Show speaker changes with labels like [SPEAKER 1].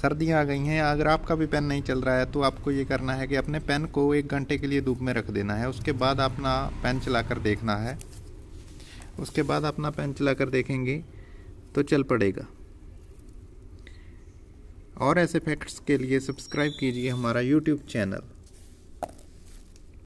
[SPEAKER 1] सर्दियाँ आ गई हैं अगर आपका भी पेन नहीं चल रहा है तो आपको ये करना है कि अपने पेन को एक घंटे के लिए धूप में रख देना है उसके बाद अपना पेन चला कर देखना है उसके बाद अपना पेन चला कर देखेंगे तो चल पड़ेगा और ऐसे फैक्ट्स के लिए सब्सक्राइब कीजिए हमारा यूट्यूब चैनल